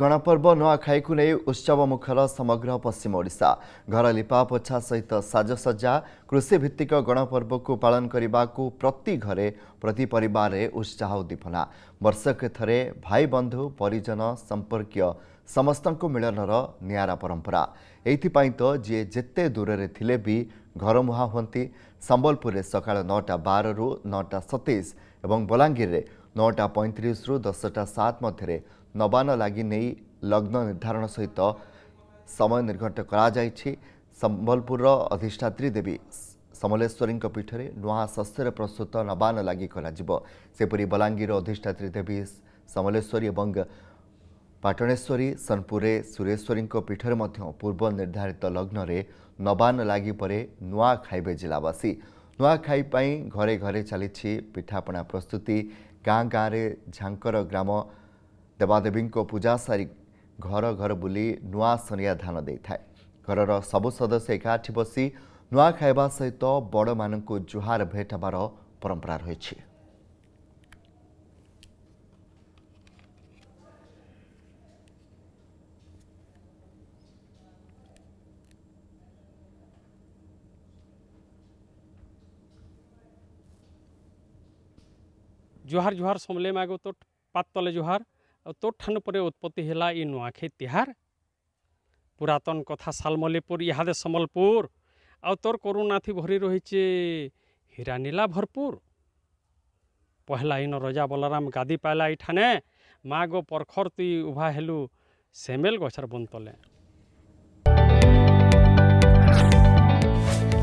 ଗଣପର୍ବ ନୂଆଖାଇକୁ ନେଇ ଉତ୍ସବମୁଖର ସମଗ୍ର ପଶ୍ଚିମ ଓଡ଼ିଶା ଘର ଲିପାପୋଛା ସହିତ ସାଜସଜ୍ଜା କୃଷିଭିତ୍ତିକ ଗଣପର୍ବକୁ ପାଳନ କରିବାକୁ ପ୍ରତି ଘରେ ପ୍ରତି ପରିବାରରେ ଉତ୍ସାହ ଉଦ୍ଦୀପନା ବର୍ଷକ ଥରେ ଭାଇବନ୍ଧୁ ପରିଜନ ସମ୍ପର୍କୀୟ ସମସ୍ତଙ୍କୁ ମିଳନର ନିଆରା ପରମ୍ପରା ଏଇଥିପାଇଁ ତ ଯିଏ ଯେତେ ଦୂରରେ ଥିଲେ ବି ଘରମୁହାଁ ହୁଅନ୍ତି ସମ୍ବଲପୁରରେ ସକାଳ ନଅଟା ବାରରୁ ନଅଟା ସତେଇଶ ଏବଂ ବଲାଙ୍ଗୀରରେ ନଅଟା ପଇଁତିରିଶରୁ ଦଶଟା ସାତ ମଧ୍ୟରେ ନବାନ୍ନ ଲାଗି ନେଇ ଲଗ୍ନ ନିର୍ଦ୍ଧାରଣ ସହିତ ସମୟ ନିର୍ଘଣ୍ଟ କରାଯାଇଛି ସମ୍ବଲପୁରର ଅଧିଷ୍ଠାତ୍ରୀ ଦେବୀ ସମଲେଶ୍ୱରୀଙ୍କ ପୀଠରେ ନୂଆ ଶସ୍ୟରେ ପ୍ରସ୍ତୁତ ନବାନ୍ନ ଲାଗି କରାଯିବ ସେପରି ବଲାଙ୍ଗୀର ଅଧିଷ୍ଠାତ୍ରୀ ଦେବୀ ସମଲେଶ୍ୱରୀ ଏବଂ ପାଟଣେଶ୍ୱରୀ ସୋନପୁରରେ ସୁରେଶ୍ୱରୀଙ୍କ ପୀଠରେ ମଧ୍ୟ ପୂର୍ବ ନିର୍ଦ୍ଧାରିତ ଲଗ୍ନରେ ନବାନ୍ନ ଲାଗି ପରେ ନୂଆ ଖାଇବେ ଜିଲ୍ଲାବାସୀ ନୂଆଖାଇ ପାଇଁ ଘରେ ଘରେ ଚାଲିଛି ପିଠାପଣା ପ୍ରସ୍ତୁତି ଗାଁ ଗାଁରେ ଝାଙ୍କର ଗ୍ରାମ ଦେବାଦେବୀଙ୍କ ପୂଜା ସାରି ଘର ଘର ବୁଲି ନୂଆ ସନିଆ ଧାନ ଦେଇଥାଏ ଘରର ସବୁ ସଦସ୍ୟ ଏକାଠି ବସି ନୂଆ ଖାଇବା ସହିତ ବଡ଼ମାନଙ୍କୁ ଜୁହାର ଭେଟ ହେବାର ପରମ୍ପରା ରହିଛି ଜୁହାର ଜୁହାର ସମଲେ ମାଗ ତୋ ପାତ୍ ତଲେ ଜୁହାର ଆଉ ତୋ ଠାନୁ ପରେ ଉତ୍ପତ୍ତି ହେଲା ଇ ନୂଆଖାଇ ତିହାର ପୁରାତନ କଥା ସାଲମଲିପୁର ଇହାଦେ ସମ୍ବଲପୁର ଆଉ ତୋର କରୁଣାଥି ଭରି ରହିଛେ ହୀରାନୀଲା ଭରପୁର ପହଲା ଇନ ରଜା ବଲରାମ ଗାଦି ପାଇଲା ଇଠାନେ ମା ଗୋ ପରଖର ତୁଇ ଉଭା ହେଲୁ ସେମେଲ ଗଛର ବନ୍ତଲେ